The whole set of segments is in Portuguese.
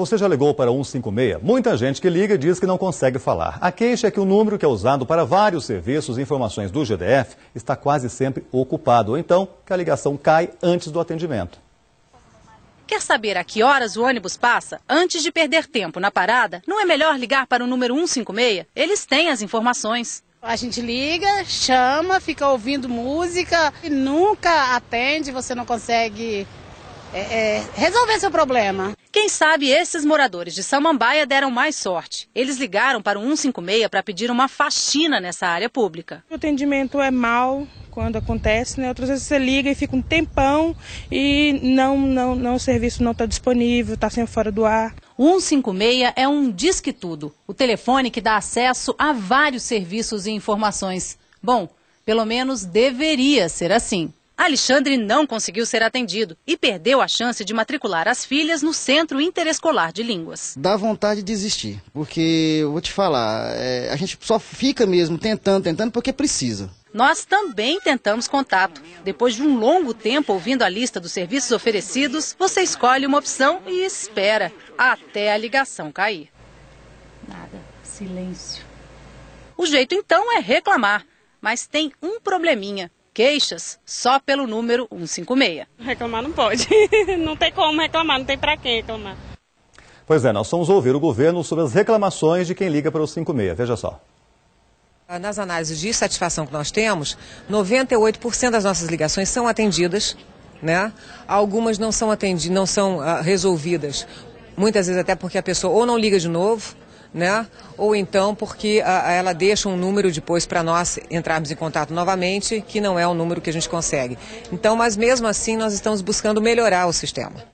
Você já ligou para 156? Muita gente que liga diz que não consegue falar. A queixa é que o número que é usado para vários serviços e informações do GDF está quase sempre ocupado, ou então que a ligação cai antes do atendimento. Quer saber a que horas o ônibus passa? Antes de perder tempo na parada, não é melhor ligar para o número 156? Eles têm as informações. A gente liga, chama, fica ouvindo música e nunca atende, você não consegue é, é, resolver seu problema. Quem sabe esses moradores de Samambaia deram mais sorte. Eles ligaram para o 156 para pedir uma faxina nessa área pública. O atendimento é mal quando acontece, né? Outras vezes você liga e fica um tempão e não, não, não o serviço não está disponível, está sempre fora do ar. O 156 é um disque tudo, o telefone que dá acesso a vários serviços e informações. Bom, pelo menos deveria ser assim. Alexandre não conseguiu ser atendido e perdeu a chance de matricular as filhas no Centro Interescolar de Línguas. Dá vontade de desistir, porque eu vou te falar, é, a gente só fica mesmo tentando, tentando porque precisa. Nós também tentamos contato. Depois de um longo tempo ouvindo a lista dos serviços oferecidos, você escolhe uma opção e espera até a ligação cair. Nada, silêncio. O jeito então é reclamar, mas tem um probleminha queixas só pelo número 156. Reclamar não pode. Não tem como reclamar, não tem para quem reclamar. Pois é, nós vamos ouvir o governo sobre as reclamações de quem liga para o 56. Veja só. Nas análises de satisfação que nós temos, 98% das nossas ligações são atendidas, né? Algumas não são atendidas, não são uh, resolvidas. Muitas vezes até porque a pessoa ou não liga de novo, né? Ou então porque a, ah, ah, ela deixa um número depois para nós entrarmos em contato novamente, que não é o número que a gente consegue. Então, mas mesmo assim, nós estamos buscando melhorar o sistema.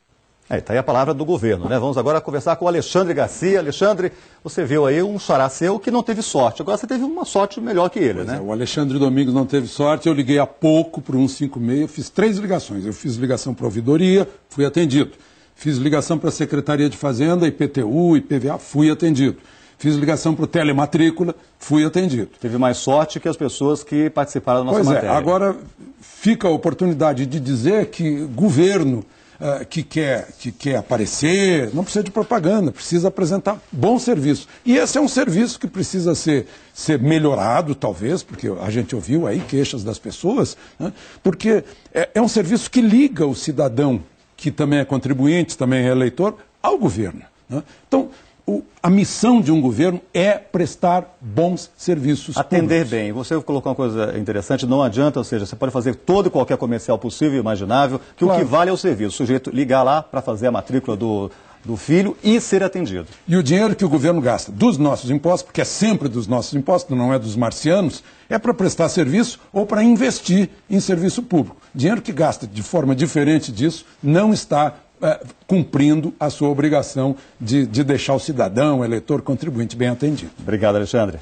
É, tá aí a palavra do governo, né? Vamos agora conversar com o Alexandre Garcia. Alexandre, você viu aí um chorar seu que não teve sorte. Agora você teve uma sorte melhor que ele, pois né? É, o Alexandre Domingos não teve sorte. Eu liguei há pouco para o 156, eu fiz três ligações. Eu fiz ligação para ouvidoria, fui atendido. Fiz ligação para a Secretaria de Fazenda, IPTU, IPVA, fui atendido. Fiz ligação para o Telematrícula, fui atendido. Teve mais sorte que as pessoas que participaram da nossa pois é, matéria. É, agora fica a oportunidade de dizer que governo uh, que, quer, que quer aparecer não precisa de propaganda, precisa apresentar bom serviço. E esse é um serviço que precisa ser, ser melhorado, talvez, porque a gente ouviu aí queixas das pessoas, né? porque é, é um serviço que liga o cidadão que também é contribuinte, também é eleitor, ao governo. Né? Então, o, a missão de um governo é prestar bons serviços. Atender públicos. bem. Você colocou uma coisa interessante, não adianta, ou seja, você pode fazer todo e qualquer comercial possível e imaginável, que claro. o que vale é o serviço. O sujeito ligar lá para fazer a matrícula do do filho e ser atendido. E o dinheiro que o governo gasta dos nossos impostos, porque é sempre dos nossos impostos, não é dos marcianos, é para prestar serviço ou para investir em serviço público. Dinheiro que gasta de forma diferente disso não está é, cumprindo a sua obrigação de, de deixar o cidadão, o eleitor, contribuinte bem atendido. Obrigado, Alexandre.